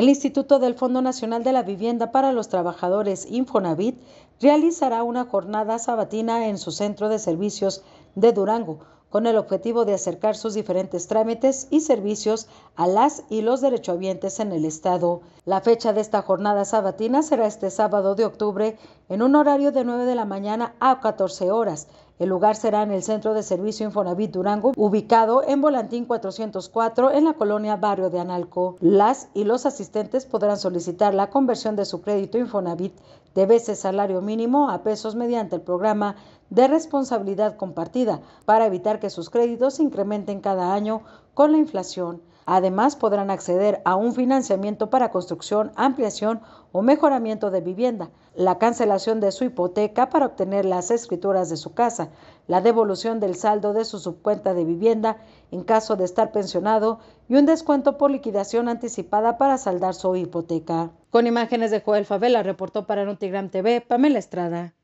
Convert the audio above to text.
El Instituto del Fondo Nacional de la Vivienda para los Trabajadores Infonavit realizará una jornada sabatina en su centro de servicios de Durango con el objetivo de acercar sus diferentes trámites y servicios a las y los derechohabientes en el Estado. La fecha de esta jornada sabatina será este sábado de octubre en un horario de 9 de la mañana a 14 horas el lugar será en el Centro de Servicio Infonavit Durango, ubicado en Volantín 404 en la colonia Barrio de Analco. Las y los asistentes podrán solicitar la conversión de su crédito Infonavit de veces salario mínimo a pesos mediante el programa de responsabilidad compartida para evitar que sus créditos incrementen cada año con la inflación. Además, podrán acceder a un financiamiento para construcción, ampliación o mejoramiento de vivienda, la cancelación de su hipoteca para obtener las escrituras de su casa, la devolución del saldo de su subcuenta de vivienda en caso de estar pensionado y un descuento por liquidación anticipada para saldar su hipoteca. Con imágenes de Joel Favela, reportó para Notigram TV, Pamela Estrada.